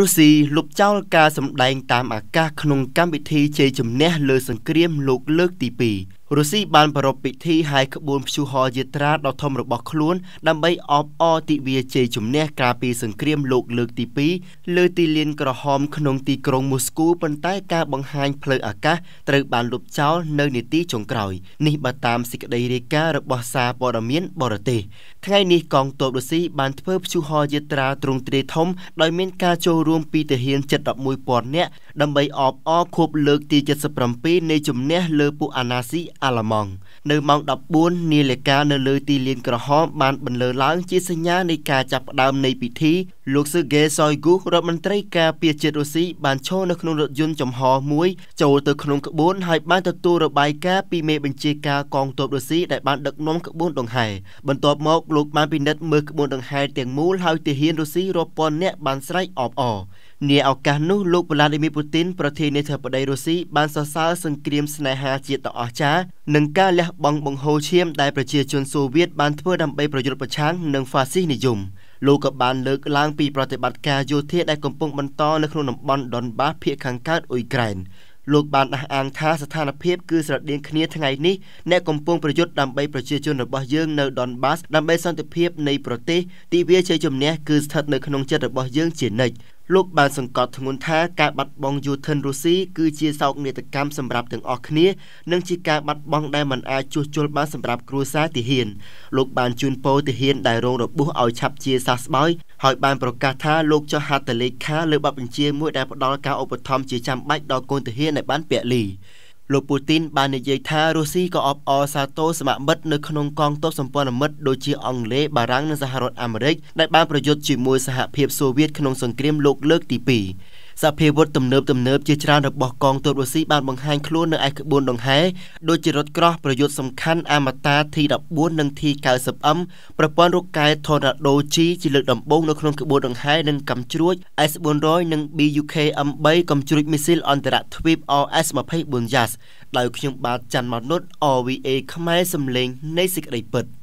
រុស្ស៊ីលុបចោលការសម្ដែងតាមអាកាសក្នុងកម្មវិធីជ័យជំនះលើសង្គ្រាមលោកលើកទី2រុស្ស៊ីបានប្រារព្ធពិធីហាយក្បួនព្យុហយាត្រាដ៏ធំរបស់ខ្លួនដើម្បីអបអរទិវាជ័យជំនះការពីសង្គ្រាមលោកលើកទី2លើទីលានក្រហមក្នុងទីក្រុងមូស្គូប៉ុន្តែការបង្ហាញផ្លូវអាកាសត្រូវបានលុបចោលនៅនាទីចុងក្រោយនេះបើតាមសេចក្តីរាយការណ៍របស់សារព័ត៌មានបរទេសថ្ងៃនេះកងទ័ពរុស្ស៊ីបានធ្វើព្យុហយាត្រាទ្រង់ទ្រាយធំដោយមានការចូលរួមពីទាហានជិត11000នាក់ដើម្បីអបអរខួបលើកទី77នៃជំនះលើពួកអាណាស៊ីអាឡម៉ង់នៅម៉ោង14នាឡិកានៅលើទីលានក្រហមបានបន្លឺឡើង ជាសញ្ញានៃការចាប់ផ្ដើមនៃពិធីលោកស៊ឺហ្គេសយគូរដ្ឋមន្ត្រីការពារជាតិរុស្ស៊ីបានឈរនៅក្នុងរថយន្តចំហមួយចូលទៅក្នុងក្បួនហើយបានទទួលរបាយការណ៍ពីមេបញ្ជាការកងទ័ពរុស្ស៊ីដែលបានដឹកនាំក្បួនដង្ហែបន្ទាប់មកលោកបានពិនិត្យមើលក្បួនដង្ហែទាំងមូលហើយទាហានរុស្ស៊ីរាប់ពាន់នាក់បានស្រែកអបអរនាឱកាសនោះលោកវ្លាឌីមៀពូទីនប្រធានាធិបតីរុស្ស៊ីបានសរសើរសង្គ្រាមស្នេហាជាតិដ៏អស្ចារ្យនិងការលះបង់បង្ហូរឈាមដែលប្រជាជនសូវៀតបានធ្វើដើម្បីប្រយុទ្ធប្រឆាំងនឹងហ្វាស៊ីសនិយមលោកក៏បានលើកឡើងពីប្រតិបត្តិការយោធាដែលកំពុងបន្តនៅក្នុងតំបន់ដុនបាសភាគខាងកើតអ៊ុយក្រែនលោកបានអះអាងថាស្ថានភាពគឺស្រដៀងគ្នាថ្ងៃនេះអ្នកកំពុងប្រយុទ្ធដើម្បីប្រជាជនរបស់យើងនៅដុនបាសដើម្បីសន្តិភាពនៃប្រទេសទីវាជ័យជំនះគឺស្ថិតនៅក្នុងចិត្តរបស់យើងជានិច្ចលោកបានសង្កត់ធ្ងន់ថាការបាត់បង់យោធិនរុស្ស៊ីគឺជាសោកនាដកម្មសម្រាប់ទាំងអស់គ្នានិងជាការបាត់បង់ដែលមិនអាចជួសជុលបានសម្រាប់គ្រួសារទាហានលោកបានជូនពរទាហានដែលរងរបួសឲ្យឆាប់ជាសះស្បើយហើយបានប្រកាសថាលោកចុះហត្ថលេខាលើបទបញ្ជាមួយដែលផ្ដល់ការឧបត្ថម្ភជាចាំបាច់ដល់កូនទាហានដែលបានពលីលោកពូទីន បាននិយាយថារុស្ស៊ីក៏អបអរសាទរសមាមិត្តនៅក្នុងកងទ័ពសម្ព័ន្ធមិត្តដូចជាអង់គ្លេសបារាំងនិងសហរដ្ឋអាមេរិក ដែលបានប្រយុទ្ធជាមួយសហភាពសូវៀតក្នុងសង្គ្រាមលោកលើកទី2សភាវុធទំនើបទំនើបជាច្រើនរបស់កងទ័ពរុស្ស៊ីបានបង្ហាញខ្លួននៅឯក្បួនដង្ហែដូចជារថក្រោះប្រយុទ្ធសំខាន់អាមតា T14 និង T90M ប្រព័ន្ធរកកែ Tornado G ជាលើកដំបូងនៅក្នុងក្បួនដង្ហែនិងកាំជ្រួច S400 និង BUK M3 កាំជ្រួចមីស៊ីលអន្តរទ្វីប RS24 JAS ដោយខ្ញុំបាទច័ន្ទម៉ាណុត OVA ខ្មែរសម្លេងនៃសេចក្តីពិត។